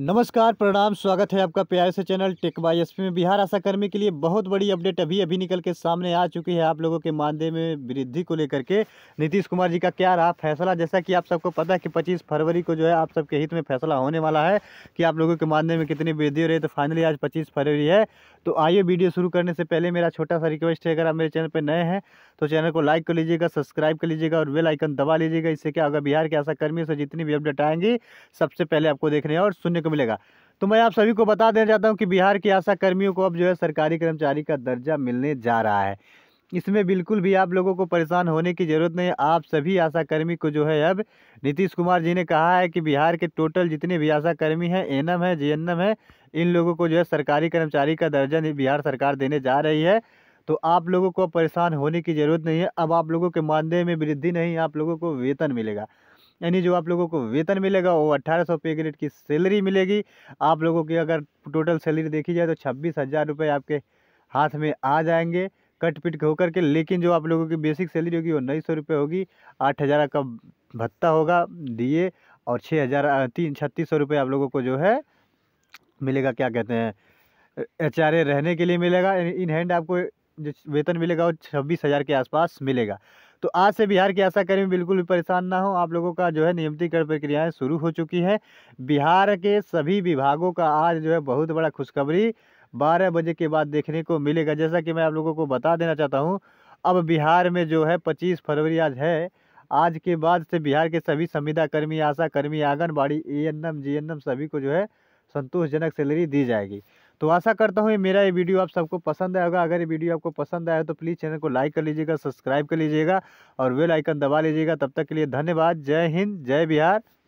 नमस्कार प्रणाम स्वागत है आपका प्यारे से चैनल टेक बाई एस में बिहार आशाकर्मी के लिए बहुत बड़ी अपडेट अभी अभी निकल के सामने आ चुकी है आप लोगों के मानदेय में वृद्धि को लेकर के नीतीश कुमार जी का क्या रहा फैसला जैसा कि आप सबको पता है कि 25 फरवरी को जो है आप सबके हित में फैसला होने वाला है कि आप लोगों के मानदेय में कितनी वृद्धि हो रही है तो फाइनली आज पच्चीस फरवरी है तो आइए वीडियो शुरू करने से पहले मेरा छोटा सा रिक्वेस्ट है अगर आप मेरे चैनल पर नए हैं तो चैनल को लाइक कर लीजिएगा सब्सक्राइब कर लीजिएगा और बेल आइकन दबा लीजिएगा इससे क्या अगर बिहार के आशाकर्मियों से जितनी भी अपडेट आएंगी सबसे पहले आपको देखने और सुनने को मिलेगा तो मैं आप सभी को बता देना चाहता हूँ कि बिहार के आशा कर्मियों को अब जो है सरकारी कर्मचारी का दर्जा मिलने जा रहा है इसमें बिल्कुल भी आप लोगों को परेशान होने की ज़रूरत नहीं आप सभी आशाकर्मी को जो है अब नीतीश कुमार जी ने कहा है कि बिहार के टोटल जितने भी आशाकर्मी हैं एम है एम है इन लोगों को जो है सरकारी कर्मचारी का दर्जा बिहार सरकार देने जा रही है तो आप लोगों को परेशान होने की ज़रूरत नहीं है अब आप लोगों के मानदेय में वृद्धि नहीं आप लोगों को वेतन मिलेगा यानी जो आप लोगों को वेतन मिलेगा वो अट्ठारह सौ पे ग्रेड की सैलरी मिलेगी आप लोगों की अगर टोटल सैलरी देखी जाए तो छब्बीस हज़ार रुपये आपके हाथ में आ जाएंगे कट पिट होकर के लेकिन जो आप लोगों की बेसिक सैलरी होगी वो नई सौ रुपये होगी आठ हज़ार का भत्ता होगा दिए और छः हज़ार तीन छत्तीस सौ रुपये आप लोगों को जो है मिलेगा क्या कहते हैं एच रहने के लिए मिलेगा इन हैंड आपको जो वेतन मिलेगा वो छब्बीस हज़ार के आसपास मिलेगा तो आज से बिहार की आशाकर्मी बिल्कुल भी परेशान ना हो आप लोगों का जो है नियमितीकरण प्रक्रियाएँ शुरू हो चुकी है बिहार के सभी विभागों का आज जो है बहुत बड़ा खुशखबरी बारह बजे के बाद देखने को मिलेगा जैसा कि मैं आप लोगों को बता देना चाहता हूँ अब बिहार में जो है पच्चीस फरवरी आज है आज के बाद से बिहार के सभी संविदा कर्मी आशा कर्मी Anganwadi A N M G N M सभी को जो है संतोषजनक सैलरी दी जाएगी तो आशा करता हूँ मेरा ये वीडियो आप सबको पसंद आएगा अगर ये वीडियो आपको पसंद आया तो प्लीज़ चैनल को लाइक कर लीजिएगा सब्सक्राइब कर लीजिएगा और वेल आइकन दबा लीजिएगा तब तक के लिए धन्यवाद जय हिंद जय बिहार